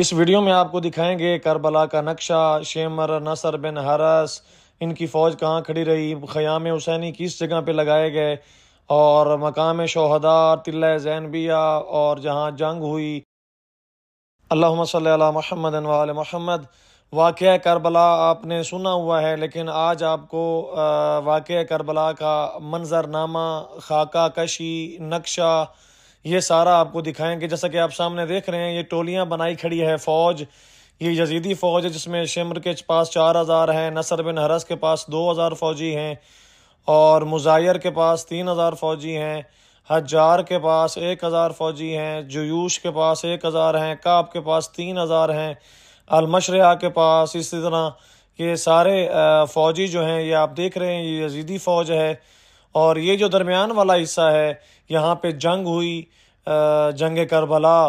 اس video میں آپ کو دکھائیں گے کربلا کا نقشہ شیمر نصر بن حرس ان کی فوج کہاں کھڑی رہی خیام حسینی کس جگہ پہ لگائے گئے اور مقام شوہدار طلعہ زینبیہ اور جہاں جنگ ہوئی اللہم صلی اللہ محمد ان محمد واقعہ کربلا آپ نے سنا ہوا ہے لیکن آج آپ کو واقعہ کربلا کا منظر نامہ خاکہ کشی نقشہ یہ سارا آپ کو دکھائیں گے جیسا کہ آپ سامنے دیکھ رہے ہیں یہ ٹولیاں بنائی کھڑی ہے فوج یہ یزیدی فوج ہے جس میں شمر کے پاس چار ہزار ہیں نصر بن حرس کے پاس دو ہزار فوجی ہیں اور مزائر کے پاس تین ہزار فوجی ہیں حجار کے پاس ایک ہزار فوجی ہیں جیوش کے پاس ایک ہزار ہیں کعب کے پاس تین ہزار ہیں المشرحہ کے پاس اسی طرح یہ سارے فوجی جو ہیں یہ آپ دیکھ رہے ہیں یہ یزیدی فوج ہے اور یہ جو درمیان والا حصہ ہے یہاں پہ جنگ ہوئی جنگ کربلا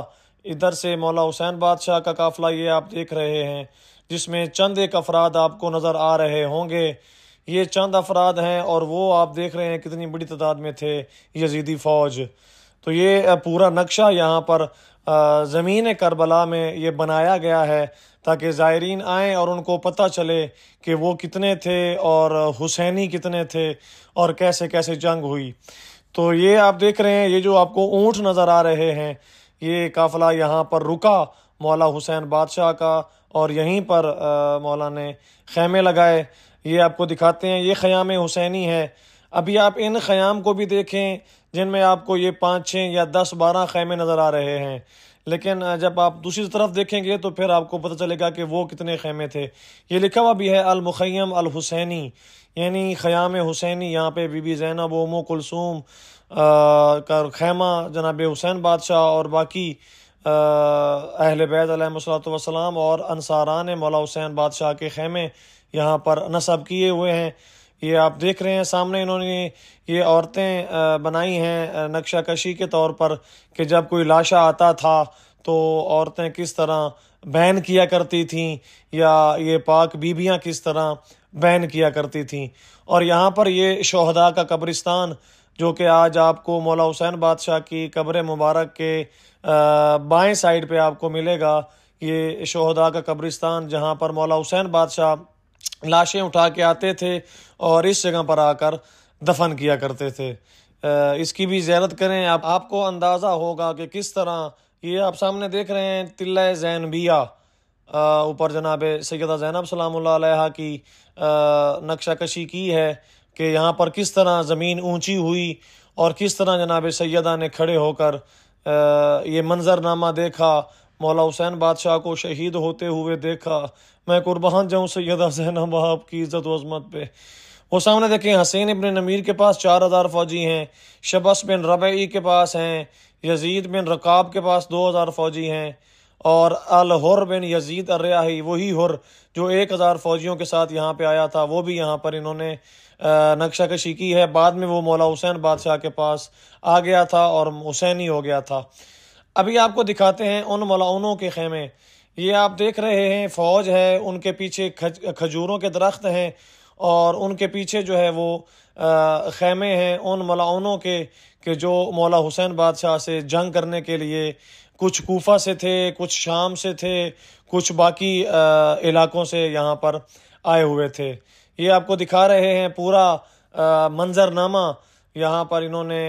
ادھر سے مولا حسین بادشاہ کا قافلہ یہ آپ دیکھ رہے ہیں جس میں چند ایک افراد آپ کو نظر آ رہے ہوں گے یہ چند افراد ہیں اور وہ آپ دیکھ رہے ہیں کتنی بڑی تعداد میں تھے یزیدی فوج تو یہ پورا نقشہ یہاں پر زمین کربلا میں یہ بنایا گیا ہے تاکہ زائرین آئیں اور ان کو پتہ چلے کہ وہ کتنے تھے اور حسینی کتنے تھے اور کیسے کیسے جنگ ہوئی تو یہ آپ دیکھ رہے ہیں یہ جو آپ کو اونٹ نظر آ رہے ہیں یہ قافلہ یہاں پر رکا مولا حسین بادشاہ کا اور یہیں پر مولا نے خیمے لگائے یہ آپ کو دکھاتے ہیں یہ خیام حسینی ہے ابھی آپ ان خیام کو بھی دیکھیں جن میں آپ کو یہ پانچ چھ یا دس بارہ خیمے نظر آ رہے ہیں لیکن جب آپ دوسری طرف دیکھیں گے تو پھر آپ کو پتہ چلے گا کہ وہ کتنے خیمے تھے یہ لکھا ہوا بھی ہے المخیم الحسینی یعنی خیام حسینی یہاں پہ بی بی زینب ام کلثوم کا خیمہ جناب حسین بادشاہ اور باقی اہل بیت علیہ وصلاۃ وسلام اور انصاران مولا حسین بادشاہ کے خیمے یہاں پر نصب کیے ہوئے ہیں یہ آپ دیکھ رہے ہیں سامنے انہوں نے یہ عورتیں بنائی ہیں نقشہ کشی کے طور پر کہ جب کوئی لاشا آتا تھا تو عورتیں کس طرح بین کیا کرتی تھیں یا یہ پاک بیبیاں کس طرح بین کیا کرتی تھیں اور یہاں پر یہ شہدا کا قبرستان جو کہ آج آپ کو مولا حسین بادشاہ کی قبر مبارک کے بائیں سائڈ پہ آپ کو ملے گا یہ شہدا کا قبرستان جہاں پر مولا حسین بادشاہ لاشیں اٹھا کے آتے تھے اور اس جگہ پر آ کر دفن کیا کرتے تھے اس کی بھی زیارت کریں آپ آپ کو اندازہ ہوگا کہ کس طرح یہ آپ سامنے دیکھ رہے ہیں طلۂ زینبیہ اوپر جناب سیدہ زینب سلام اللہ علیہ کی نقشہ کشی کی ہے کہ یہاں پر کس طرح زمین اونچی ہوئی اور کس طرح جناب سیدہ نے کھڑے ہو کر یہ منظر نامہ دیکھا مولا حسین بادشاہ کو شہید ہوتے ہوئے دیکھا میں قربان جاؤں سیدہ زینب آپ کی عزت و عظمت پہ وہ سامنے نے حسین ابن نمیر کے پاس چار ہزار فوجی ہیں شبس بن ربعی کے پاس ہیں یزید بن رقاب کے پاس دو ہزار فوجی ہیں اور الہر بن یزید الریاحی وہی ہر جو ایک ہزار فوجیوں کے ساتھ یہاں پہ آیا تھا وہ بھی یہاں پر انہوں نے نقشہ کشی کی ہے بعد میں وہ مولا حسین بادشاہ کے پاس آ گیا تھا اور حسینی ہو گیا تھا ابھی آپ کو دکھاتے ہیں ان ملاؤنوں کے خیمے یہ آپ دیکھ رہے ہیں فوج ہے ان کے پیچھے کھجوروں کے درخت ہیں اور ان کے پیچھے جو ہے وہ خیمے ہیں ان ملاؤنوں کے کہ جو مولا حسین بادشاہ سے جنگ کرنے کے لیے کچھ کوفہ سے تھے کچھ شام سے تھے کچھ باقی علاقوں سے یہاں پر آئے ہوئے تھے یہ آپ کو دکھا رہے ہیں پورا منظر نامہ یہاں پر انہوں نے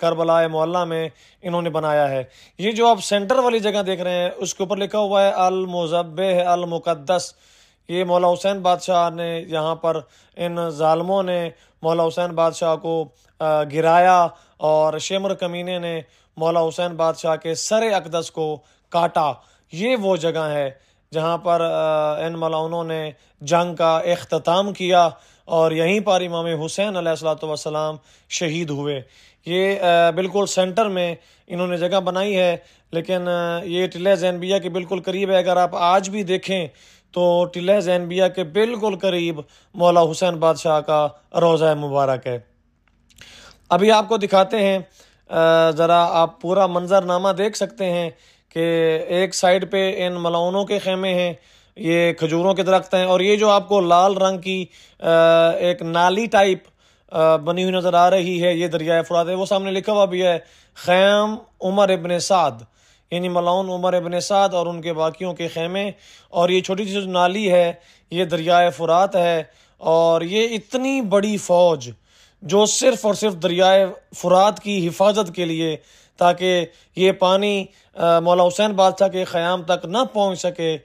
کربلا ملا میں انہوں نے بنایا ہے یہ جو آپ سینٹر والی جگہ دیکھ رہے ہیں اس کے اوپر لکھا ہوا ہے المضب المقدس یہ مولا حسین بادشاہ نے یہاں پر ان ظالموں نے مولا حسین بادشاہ کو گرایا اور شیمر کمینے نے مولا حسین بادشاہ کے سر اقدس کو کاٹا یہ وہ جگہ ہے جہاں پر ان ملاؤنوں نے جنگ کا اختتام کیا اور یہیں پر امام حسین علیہ السلاۃ وسلام شہید ہوئے یہ بالکل سینٹر میں انہوں نے جگہ بنائی ہے لیکن یہ ٹلہ زینبیہ کے بالکل قریب ہے اگر آپ آج بھی دیکھیں تو ٹلہ زینبیہ کے بالکل قریب مولا حسین بادشاہ کا روزہ مبارک ہے ابھی آپ کو دکھاتے ہیں ذرا آپ پورا منظر نامہ دیکھ سکتے ہیں کہ ایک سائڈ پہ ان ملاؤنوں کے خیمے ہیں یہ کھجوروں کے درخت ہیں اور یہ جو آپ کو لال رنگ کی ایک نالی ٹائپ بنی ہوئی نظر آ رہی ہے یہ دریائے فرات ہے وہ سامنے لکھا ہوا بھی ہے خیم عمر ابن سعد یعنی ملاؤن عمر ابن سعد اور ان کے باقیوں کے خیمے اور یہ چھوٹی سی جو نالی ہے یہ دریائے فرات ہے اور یہ اتنی بڑی فوج جو صرف اور صرف دریائے فرات کی حفاظت کے لیے تاکہ یہ پانی مولا حسین بادشاہ کے خیام تک نہ پہنچ سکے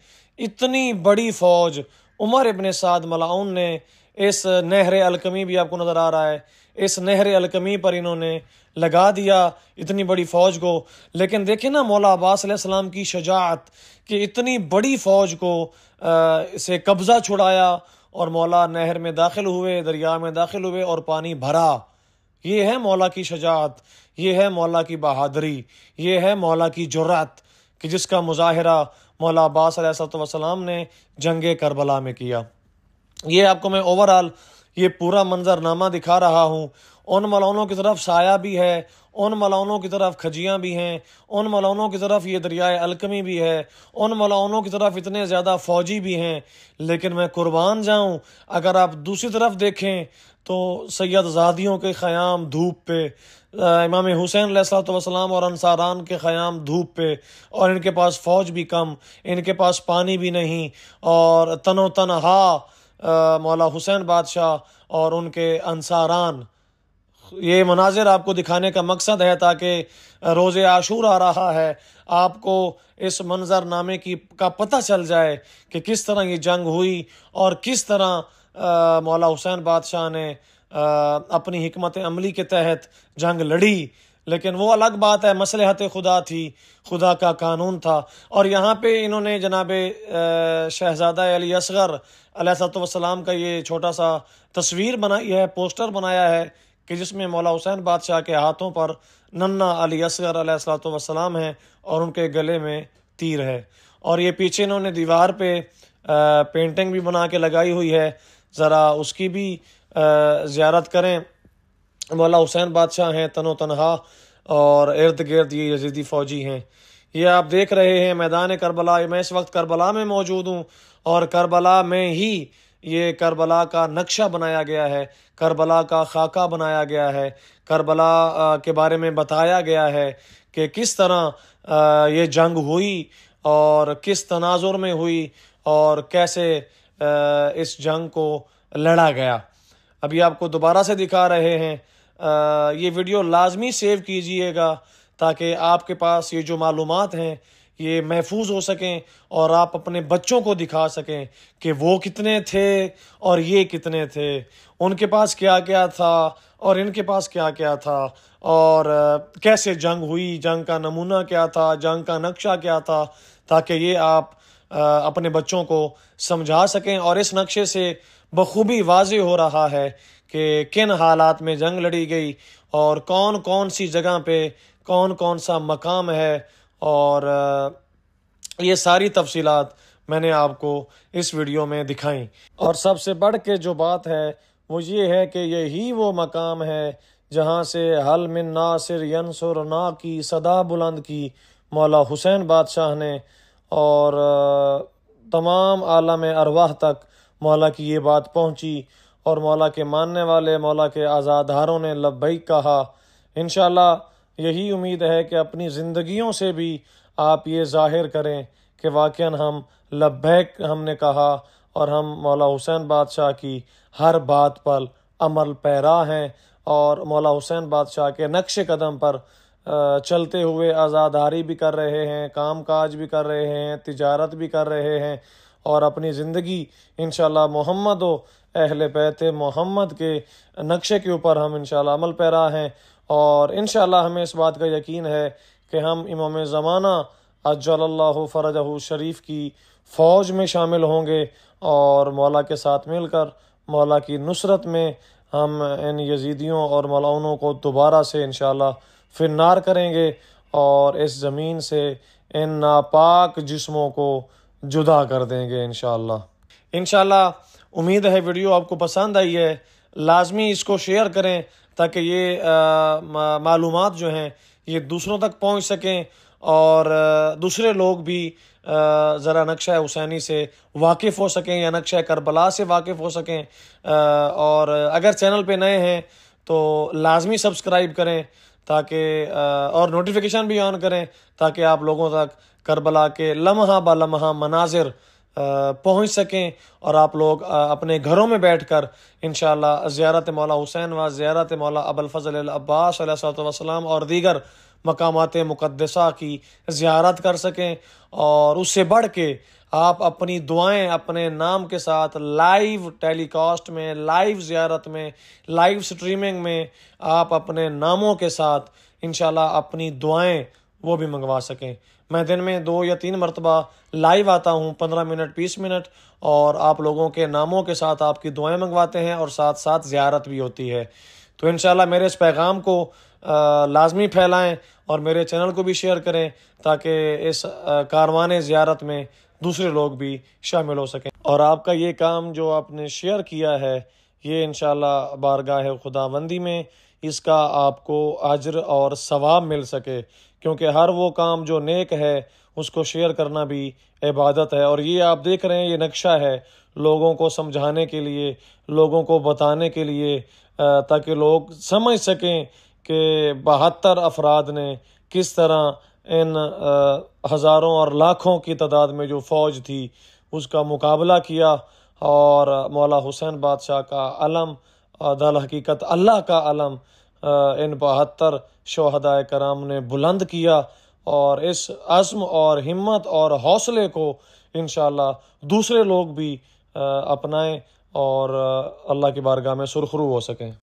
اتنی بڑی فوج عمر ابن سعد ملاؤن نے اس نہر الکمی بھی آپ کو نظر آ رہا ہے اس نہر الکمی پر انہوں نے لگا دیا اتنی بڑی فوج کو لیکن دیکھیں نا مولا عباس علیہ السلام کی شجاعت کہ اتنی بڑی فوج کو اسے قبضہ چھڑایا اور مولا نہر میں داخل ہوئے دریا میں داخل ہوئے اور پانی بھرا یہ ہے مولا کی شجاعت یہ ہے مولا کی بہادری یہ ہے مولا کی جرات کہ جس کا مظاہرہ مولا علیہ صلی وسلام نے جنگ کربلا میں کیا یہ آپ کو میں اوور آل یہ پورا منظر نامہ دکھا رہا ہوں ان ملونوں کی طرف سایہ بھی ہے ان ملونوں کی طرف کھجیاں بھی ہیں ان ملونوں کی طرف یہ دریائے الکمی بھی ہے ان ملونوں کی طرف اتنے زیادہ فوجی بھی ہیں لیکن میں قربان جاؤں اگر آپ دوسری طرف دیکھیں تو سید زادیوں کے خیام دھوپ پہ امام حسین علیہ السلۃ والسلام اور انصاران کے خیام دھوپ پہ اور ان کے پاس فوج بھی کم ان کے پاس پانی بھی نہیں اور تن و تنہا مولا حسین بادشاہ اور ان کے انصاران یہ مناظر آپ کو دکھانے کا مقصد ہے تاکہ روز عاشور آ رہا ہے آپ کو اس منظر نامے کی کا پتہ چل جائے کہ کس طرح یہ جنگ ہوئی اور کس طرح مولا حسین بادشاہ نے اپنی حکمت عملی کے تحت جنگ لڑی لیکن وہ الگ بات ہے مسلحت خدا تھی خدا کا قانون تھا اور یہاں پہ انہوں نے جناب شہزادہ علی اصغر علیہ صاحب والسلام کا یہ چھوٹا سا تصویر بنائی ہے پوسٹر بنایا ہے کہ جس میں مولا حسین بادشاہ کے ہاتھوں پر ننا علی اصغر علیہ السلاۃ وسلام ہیں اور ان کے گلے میں تیر ہے اور یہ پیچھے انہوں نے دیوار پہ پینٹنگ بھی بنا کے لگائی ہوئی ہے ذرا اس کی بھی زیارت کریں مولا حسین بادشاہ ہیں تن و تنہا اور ارد گرد یہ یزیدی فوجی ہیں یہ آپ دیکھ رہے ہیں میدان کربلا میں اس وقت کربلا میں موجود ہوں اور کربلا میں ہی یہ کربلا کا نقشہ بنایا گیا ہے کربلا کا خاکہ بنایا گیا ہے کربلا کے بارے میں بتایا گیا ہے کہ کس طرح یہ جنگ ہوئی اور کس تناظر میں ہوئی اور کیسے اس جنگ کو لڑا گیا ابھی آپ کو دوبارہ سے دکھا رہے ہیں یہ ویڈیو لازمی سیو کیجئے گا تاکہ آپ کے پاس یہ جو معلومات ہیں یہ محفوظ ہو سکیں اور آپ اپنے بچوں کو دکھا سکیں کہ وہ کتنے تھے اور یہ کتنے تھے ان کے پاس کیا کیا تھا اور ان کے پاس کیا کیا تھا اور کیسے جنگ ہوئی جنگ کا نمونہ کیا تھا جنگ کا نقشہ کیا تھا تاکہ یہ آپ اپنے بچوں کو سمجھا سکیں اور اس نقشے سے بخوبی واضح ہو رہا ہے کہ کن حالات میں جنگ لڑی گئی اور کون کون سی جگہ پہ کون کون سا مقام ہے اور یہ ساری تفصیلات میں نے آپ کو اس ویڈیو میں دکھائیں اور سب سے بڑھ کے جو بات ہے وہ یہ ہے کہ یہی وہ مقام ہے جہاں سے حل من ناصر ینصر نا کی صدا بلند کی مولا حسین بادشاہ نے اور تمام عالم ارواح تک مولا کی یہ بات پہنچی اور مولا کے ماننے والے مولا کے آزاد ہاروں نے لبیک کہا انشاءاللہ یہی امید ہے کہ اپنی زندگیوں سے بھی آپ یہ ظاہر کریں کہ واقعا ہم لبیک ہم نے کہا اور ہم مولا حسین بادشاہ کی ہر بات پر عمل پیرا ہیں اور مولا حسین بادشاہ کے نقش قدم پر چلتے ہوئے آزاداری بھی کر رہے ہیں کام کاج بھی کر رہے ہیں تجارت بھی کر رہے ہیں اور اپنی زندگی انشاءاللہ محمد و اہل بیت محمد کے نقشے کے اوپر ہم انشاءاللہ عمل پیرا ہیں اور انشاءاللہ ہمیں اس بات کا یقین ہے کہ ہم امام زمانہ اجل اللہ فرجہ شریف کی فوج میں شامل ہوں گے اور مولا کے ساتھ مل کر مولا کی نصرت میں ہم ان یزیدیوں اور مولاناؤں کو دوبارہ سے انشاءاللہ فنار فرنار کریں گے اور اس زمین سے ان ناپاک جسموں کو جدا کر دیں گے انشاءاللہ انشاءاللہ امید ہے ویڈیو آپ کو پسند آئی ہے لازمی اس کو شیئر کریں تاکہ یہ معلومات جو ہیں یہ دوسروں تک پہنچ سکیں اور دوسرے لوگ بھی ذرا نقشہ حسینی سے واقف ہو سکیں یا نقشہ کربلا سے واقف ہو سکیں اور اگر چینل پہ نئے ہیں تو لازمی سبسکرائب کریں تاکہ اور نوٹیفیکیشن بھی آن کریں تاکہ آپ لوگوں تک کربلا کے لمحہ بہ لمحہ مناظر پہنچ سکیں اور آپ لوگ اپنے گھروں میں بیٹھ کر انشاءاللہ زیارت مولا حسین و زیارت مولانا ابوالفضل العباس صلی اللہ وسلم اور دیگر مقامات مقدسہ کی زیارت کر سکیں اور اس سے بڑھ کے آپ اپنی دعائیں اپنے نام کے ساتھ لائیو ٹیلی کاسٹ میں لائیو زیارت میں لائیو سٹریمنگ میں آپ اپنے ناموں کے ساتھ انشاءاللہ اپنی دعائیں وہ بھی منگوا سکیں میں دن میں دو یا تین مرتبہ لائیو آتا ہوں پندرہ منٹ بیس منٹ اور آپ لوگوں کے ناموں کے ساتھ آپ کی دعائیں منگواتے ہیں اور ساتھ ساتھ زیارت بھی ہوتی ہے تو انشاءاللہ میرے اس پیغام کو لازمی پھیلائیں اور میرے چینل کو بھی شیئر کریں تاکہ اس کاروان زیارت میں دوسرے لوگ بھی شامل ہو سکیں اور آپ کا یہ کام جو آپ نے شیئر کیا ہے یہ انشاءاللہ بارگاہ خدا بندی میں اس کا آپ کو اجر اور ثواب مل سکے کیونکہ ہر وہ کام جو نیک ہے اس کو شیئر کرنا بھی عبادت ہے اور یہ آپ دیکھ رہے ہیں یہ نقشہ ہے لوگوں کو سمجھانے کے لیے لوگوں کو بتانے کے لیے تاکہ لوگ سمجھ سکیں کہ بہتر افراد نے کس طرح ان ہزاروں اور لاکھوں کی تعداد میں جو فوج تھی اس کا مقابلہ کیا اور مولا حسین بادشاہ کا علم اور حقیقت اللہ کا علم ان بہتر شہداء کرام نے بلند کیا اور اس عزم اور ہمت اور حوصلے کو انشاءاللہ دوسرے لوگ بھی اپنائیں اور اللہ کی بارگاہ میں سرخرو ہو سکیں